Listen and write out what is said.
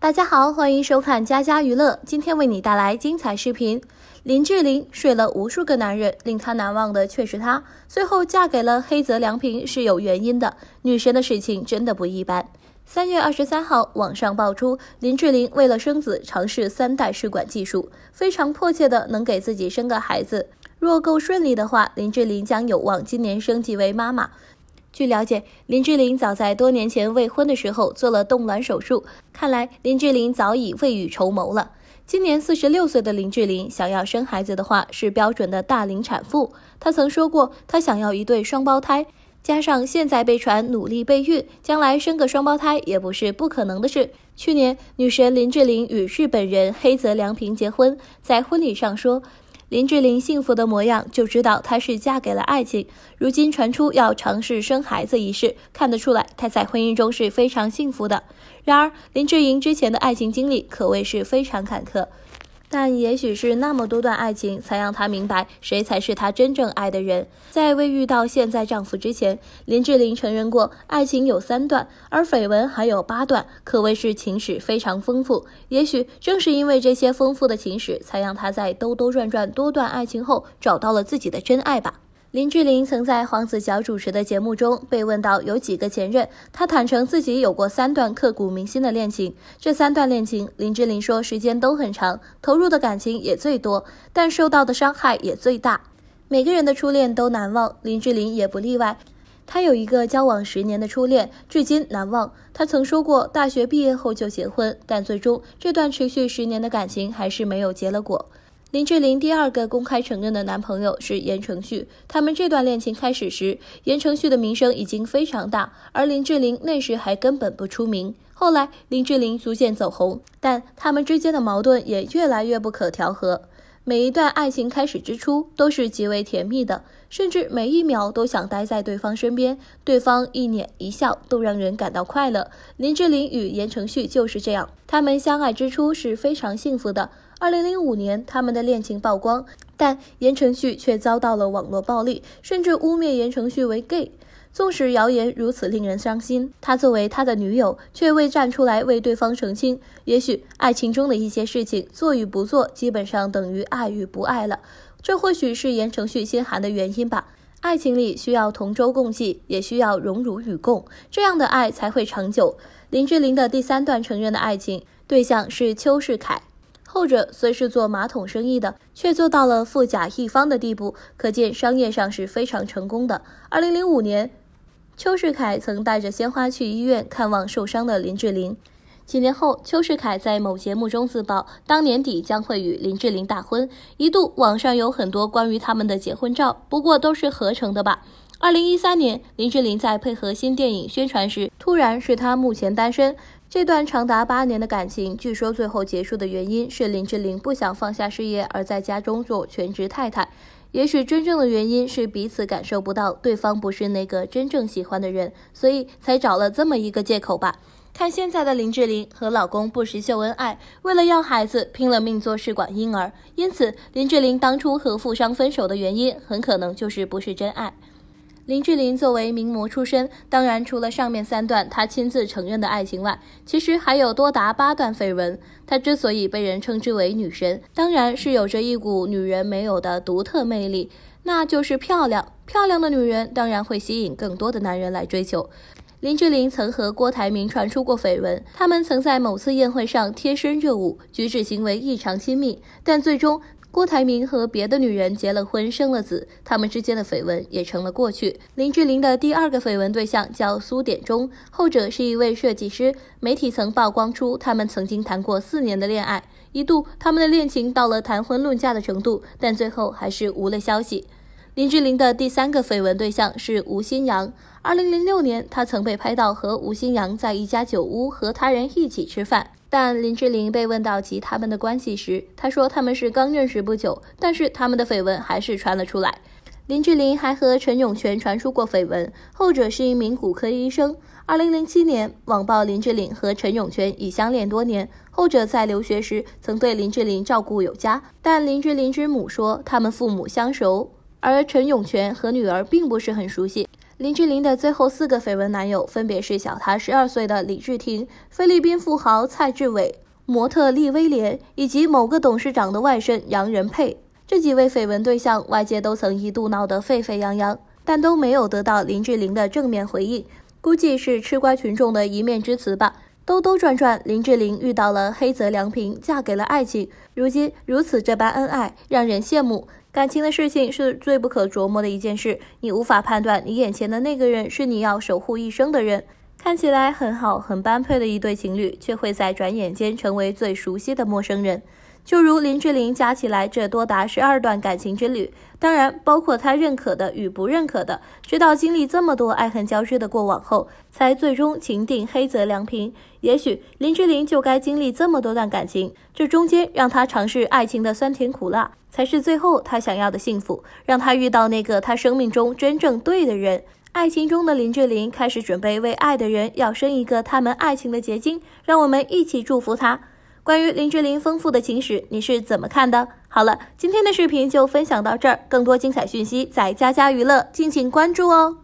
大家好，欢迎收看佳佳娱乐，今天为你带来精彩视频。林志玲睡了无数个男人，令她难忘的却是他，最后嫁给了黑泽良平是有原因的。女神的事情真的不一般。三月二十三号，网上爆出林志玲为了生子尝试三代试管技术，非常迫切的能给自己生个孩子。若够顺利的话，林志玲将有望今年升级为妈妈。据了解，林志玲早在多年前未婚的时候做了冻卵手术。看来林志玲早已未雨绸缪了。今年四十六岁的林志玲想要生孩子的话，是标准的大龄产妇。她曾说过，她想要一对双胞胎，加上现在被传努力备孕，将来生个双胞胎也不是不可能的事。去年，女神林志玲与日本人黑泽良平结婚，在婚礼上说。林志玲幸福的模样，就知道她是嫁给了爱情。如今传出要尝试生孩子一事，看得出来她在婚姻中是非常幸福的。然而，林志颖之前的爱情经历可谓是非常坎坷。但也许是那么多段爱情，才让她明白谁才是她真正爱的人。在未遇到现在丈夫之前，林志玲承认过，爱情有三段，而绯闻还有八段，可谓是情史非常丰富。也许正是因为这些丰富的情史，才让她在兜兜转转多段爱情后，找到了自己的真爱吧。林志玲曾在黄子佼主持的节目中被问到有几个前任，她坦诚自己有过三段刻骨铭心的恋情。这三段恋情，林志玲说时间都很长，投入的感情也最多，但受到的伤害也最大。每个人的初恋都难忘，林志玲也不例外。她有一个交往十年的初恋，至今难忘。她曾说过大学毕业后就结婚，但最终这段持续十年的感情还是没有结了果。林志玲第二个公开承认的男朋友是言承旭。他们这段恋情开始时，言承旭的名声已经非常大，而林志玲那时还根本不出名。后来林志玲逐渐走红，但他们之间的矛盾也越来越不可调和。每一段爱情开始之初都是极为甜蜜的，甚至每一秒都想待在对方身边，对方一脸一笑都让人感到快乐。林志玲与言承旭就是这样，他们相爱之初是非常幸福的。二零零五年，他们的恋情曝光，但言承旭却遭到了网络暴力，甚至污蔑言承旭为 gay。纵使谣言如此令人伤心，他作为他的女友，却未站出来为对方澄清。也许爱情中的一些事情，做与不做，基本上等于爱与不爱了。这或许是言承旭心寒的原因吧。爱情里需要同舟共济，也需要荣辱与共，这样的爱才会长久。林志玲的第三段承认的爱情对象是邱世凯。后者虽是做马桶生意的，却做到了富甲一方的地步，可见商业上是非常成功的。二零零五年，邱世凯曾带着鲜花去医院看望受伤的林志玲。几年后，邱世凯在某节目中自曝，当年底将会与林志玲大婚。一度网上有很多关于他们的结婚照，不过都是合成的吧。二零一三年，林志玲在配合新电影宣传时，突然是她目前单身。这段长达八年的感情，据说最后结束的原因是林志玲不想放下事业而在家中做全职太太。也许真正的原因是彼此感受不到对方不是那个真正喜欢的人，所以才找了这么一个借口吧。看现在的林志玲和老公不时秀恩爱，为了要孩子拼了命做试管婴儿，因此林志玲当初和富商分手的原因，很可能就是不是真爱。林志玲作为名模出身，当然除了上面三段她亲自承认的爱情外，其实还有多达八段绯闻。她之所以被人称之为女神，当然是有着一股女人没有的独特魅力，那就是漂亮。漂亮的女人当然会吸引更多的男人来追求。林志玲曾和郭台铭传出过绯闻，他们曾在某次宴会上贴身热舞，举止行为异常亲密。但最终，郭台铭和别的女人结了婚，生了子，他们之间的绯闻也成了过去。林志玲的第二个绯闻对象叫苏点忠，后者是一位设计师。媒体曾曝光出他们曾经谈过四年的恋爱，一度他们的恋情到了谈婚论嫁的程度，但最后还是无了消息。林志玲的第三个绯闻对象是吴昕阳。二零零六年，他曾被拍到和吴昕阳在一家酒屋和他人一起吃饭，但林志玲被问到及他们的关系时，她说他们是刚认识不久。但是他们的绯闻还是传了出来。林志玲还和陈永泉传出过绯闻，后者是一名骨科医生。二零零七年，网曝林志玲和陈永泉已相恋多年，后者在留学时曾对林志玲照顾有加，但林志玲之母说他们父母相熟。而陈永泉和女儿并不是很熟悉。林志玲的最后四个绯闻男友分别是小她十二岁的李治廷、菲律宾富豪蔡志伟、模特利威廉以及某个董事长的外甥杨仁佩。这几位绯闻对象，外界都曾一度闹得沸沸扬扬，但都没有得到林志玲的正面回应，估计是吃瓜群众的一面之词吧。兜兜转转，林志玲遇到了黑泽良平，嫁给了爱情，如今如此这般恩爱，让人羡慕。感情的事情是最不可琢磨的一件事，你无法判断你眼前的那个人是你要守护一生的人。看起来很好、很般配的一对情侣，却会在转眼间成为最熟悉的陌生人。就如林志玲加起来这多达十二段感情之旅，当然包括她认可的与不认可的。直到经历这么多爱恨交织的过往后，才最终情定黑泽良平。也许林志玲就该经历这么多段感情，这中间让她尝试爱情的酸甜苦辣，才是最后她想要的幸福，让她遇到那个她生命中真正对的人。爱情中的林志玲开始准备为爱的人要生一个他们爱情的结晶，让我们一起祝福她。关于林志玲丰富的情史，你是怎么看的？好了，今天的视频就分享到这儿，更多精彩讯息在佳佳娱乐，敬请关注哦。